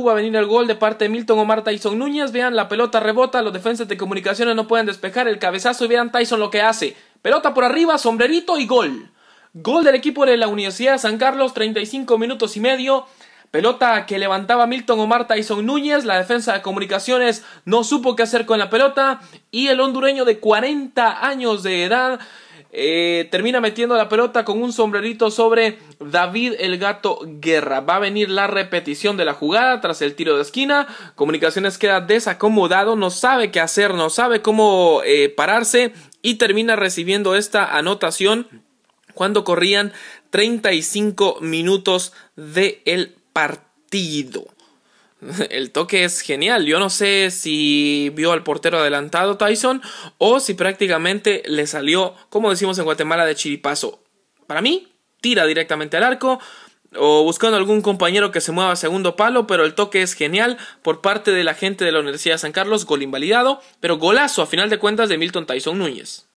va a venir el gol de parte de Milton Omar Tyson Núñez. Vean, la pelota rebota, los defensas de comunicaciones no pueden despejar el cabezazo y vean Tyson lo que hace. Pelota por arriba, sombrerito y gol. Gol del equipo de la Universidad de San Carlos, 35 minutos y medio. Pelota que levantaba Milton Omar Tyson Núñez, la defensa de comunicaciones no supo qué hacer con la pelota y el hondureño de 40 años de edad eh, termina metiendo la pelota con un sombrerito sobre David el Gato Guerra. Va a venir la repetición de la jugada tras el tiro de esquina. Comunicaciones queda desacomodado, no sabe qué hacer, no sabe cómo eh, pararse y termina recibiendo esta anotación cuando corrían 35 minutos del partido. El toque es genial. Yo no sé si vio al portero adelantado Tyson o si prácticamente le salió, como decimos en Guatemala, de chiripazo. Para mí, tira directamente al arco o buscando algún compañero que se mueva a segundo palo, pero el toque es genial por parte de la gente de la Universidad de San Carlos, gol invalidado, pero golazo a final de cuentas de Milton Tyson Núñez.